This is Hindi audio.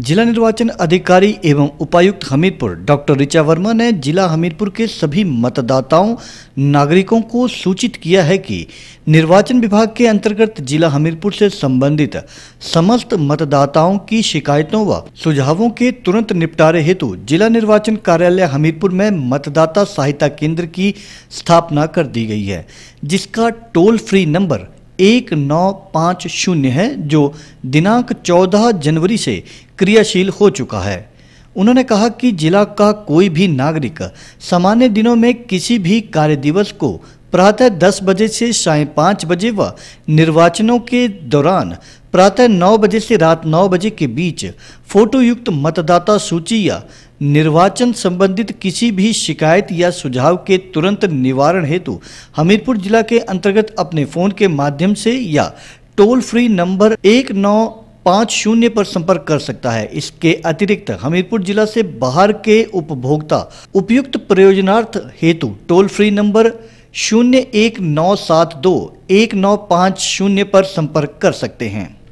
जिला निर्वाचन अधिकारी एवं उपायुक्त हमीरपुर डॉक्टर ऋचा वर्मा ने जिला हमीरपुर के सभी मतदाताओं नागरिकों को सूचित किया है कि निर्वाचन विभाग के अंतर्गत जिला हमीरपुर से संबंधित समस्त मतदाताओं की शिकायतों व सुझावों के तुरंत निपटारे हेतु जिला निर्वाचन कार्यालय हमीरपुर में मतदाता सहायता केंद्र की स्थापना कर दी गई है जिसका टोल फ्री नंबर एक नौ पाँच शून्य है जो दिनांक 14 जनवरी से क्रियाशील हो चुका है उन्होंने कहा कि जिला का कोई भी नागरिक सामान्य दिनों में किसी भी कार्य दिवस को प्रातः 10 बजे से साय पाँच बजे व निर्वाचनों के दौरान प्रातः 9 बजे से रात 9 बजे के बीच फोटोयुक्त मतदाता सूची या निर्वाचन संबंधित किसी भी शिकायत या सुझाव के तुरंत निवारण हेतु हमीरपुर जिला के अंतर्गत अपने फोन के माध्यम से या टोल फ्री नंबर एक नौ पाँच शून्य पर संपर्क कर सकता है इसके अतिरिक्त हमीरपुर जिला से बाहर के उपभोक्ता उपयुक्त प्रयोजनार्थ हेतु टोल फ्री नंबर शून्य एक नौ सात दो एक नौ पाँच शून्य पर संपर्क कर सकते हैं